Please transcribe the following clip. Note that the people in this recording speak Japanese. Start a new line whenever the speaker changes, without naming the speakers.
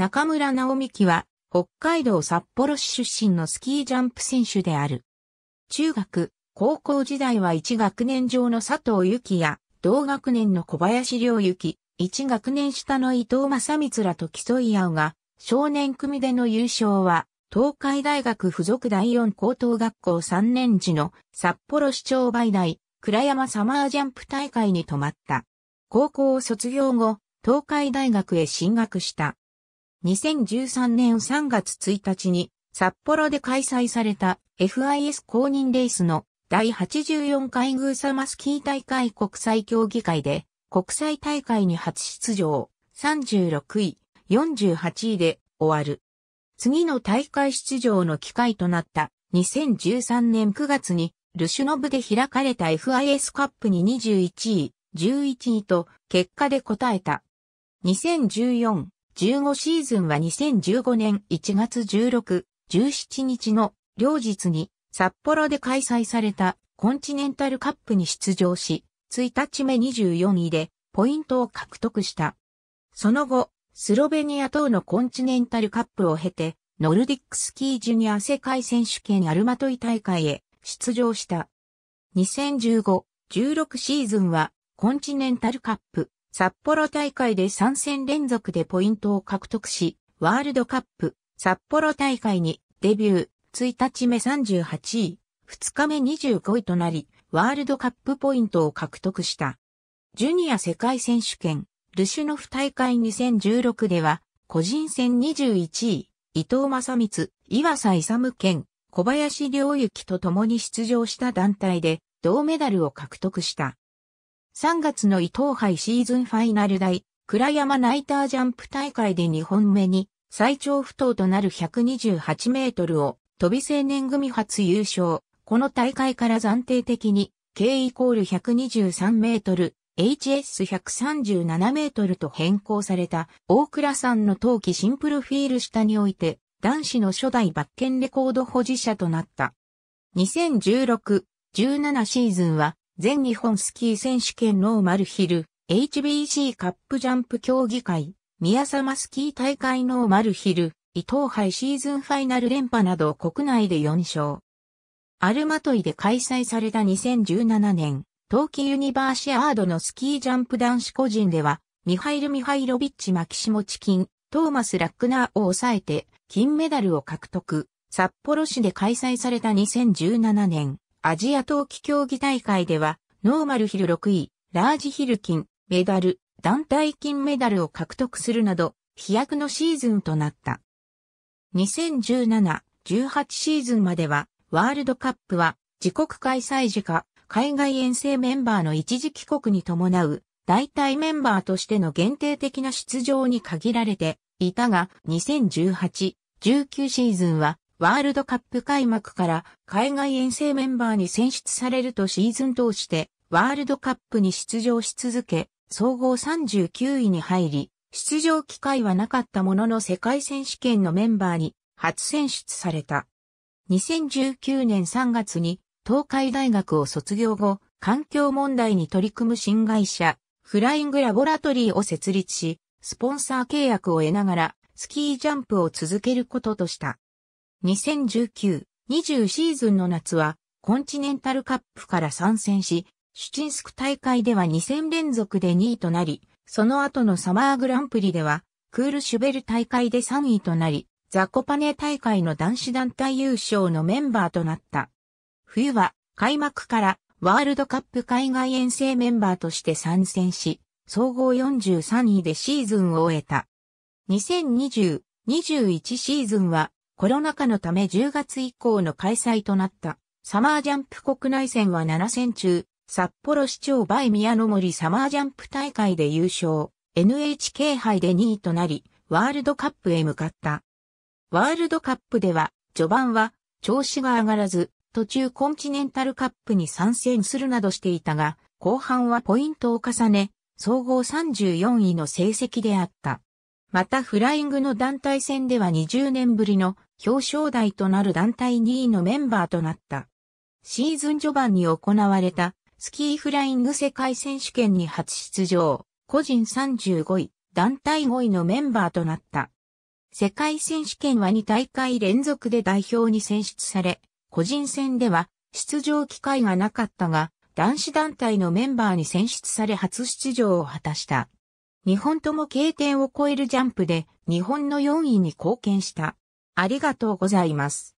中村直幹は、北海道札幌市出身のスキージャンプ選手である。中学、高校時代は1学年上の佐藤幸や、同学年の小林良幸、1学年下の伊藤正光らと競い合うが、少年組での優勝は、東海大学附属第四高等学校3年時の札幌市長売大、倉山サマージャンプ大会に泊まった。高校を卒業後、東海大学へ進学した。2013年3月1日に札幌で開催された FIS 公認レースの第84回グーサマスキー大会国際競技会で国際大会に初出場36位、48位で終わる。次の大会出場の機会となった2013年9月にルシュノブで開かれた FIS カップに21位、11位と結果で応えた。2014 15シーズンは2015年1月16、17日の両日に札幌で開催されたコンチネンタルカップに出場し、1日目24位でポイントを獲得した。その後、スロベニア等のコンチネンタルカップを経て、ノルディックスキージュニア世界選手権アルマトイ大会へ出場した。2015-16シーズンはコンチネンタルカップ、札幌大会で3戦連続でポイントを獲得し、ワールドカップ札幌大会にデビュー1日目38位、2日目25位となり、ワールドカップポイントを獲得した。ジュニア世界選手権、ルシュノフ大会2016では、個人戦21位、伊藤正光、岩佐勇健、小林良幸と共に出場した団体で、銅メダルを獲得した。3月の伊藤杯シーズンファイナル大、倉山ナイタージャンプ大会で2本目に、最長不倒となる128メートルを、飛び青年組初優勝。この大会から暫定的に、K イコール123メートル、HS137 メートルと変更された、大倉さんの冬季シンプルフィール下において、男子の初代バッケンレコード保持者となった。2016-17シーズンは、全日本スキー選手権ノーマルヒル、HBC カップジャンプ競技会、宮様スキー大会ノーマルヒル、伊藤杯シーズンファイナル連覇など国内で4勝。アルマトイで開催された2017年、冬季ユニバーシアードのスキージャンプ男子個人では、ミハイル・ミハイロビッチ・マキシモチキン、トーマス・ラックナーを抑えて金メダルを獲得。札幌市で開催された2017年、アジア冬季競技大会では、ノーマルヒル6位、ラージヒル金、メダル、団体金メダルを獲得するなど、飛躍のシーズンとなった。2017-18シーズンまでは、ワールドカップは、自国開催時か、海外遠征メンバーの一時帰国に伴う、代替メンバーとしての限定的な出場に限られていたが、2018-19シーズンはワールドカップ開幕から海外遠征メンバーに選出されるとシーズン通してワールドカップに出場し続け、総合39位に入り、出場機会はなかったものの世界選手権のメンバーに初選出された。2019年3月に東海大学を卒業後、環境問題に取り組む新会社、フライングラボラトリーを設立し、スポンサー契約を得ながら、スキージャンプを続けることとした。2019-20シーズンの夏は、コンチネンタルカップから参戦し、シュチンスク大会では2戦連続で2位となり、その後のサマーグランプリでは、クールシュベル大会で3位となり、ザコパネ大会の男子団体優勝のメンバーとなった。冬は、開幕からワールドカップ海外遠征メンバーとして参戦し、総合43位でシーズンを終えた。2020-21シーズンはコロナ禍のため10月以降の開催となったサマージャンプ国内戦は7戦中、札幌市長バイ宮の森サマージャンプ大会で優勝、NHK 杯で2位となり、ワールドカップへ向かった。ワールドカップでは、序盤は調子が上がらず、途中コンチネンタルカップに参戦するなどしていたが、後半はポイントを重ね、総合34位の成績であった。またフライングの団体戦では20年ぶりの表彰台となる団体2位のメンバーとなった。シーズン序盤に行われたスキーフライング世界選手権に初出場、個人35位、団体5位のメンバーとなった。世界選手権は2大会連続で代表に選出され、個人戦では出場機会がなかったが、男子団体のメンバーに選出され初出場を果たした。日本とも経点を超えるジャンプで日本の4位に貢献した。ありがとうございます。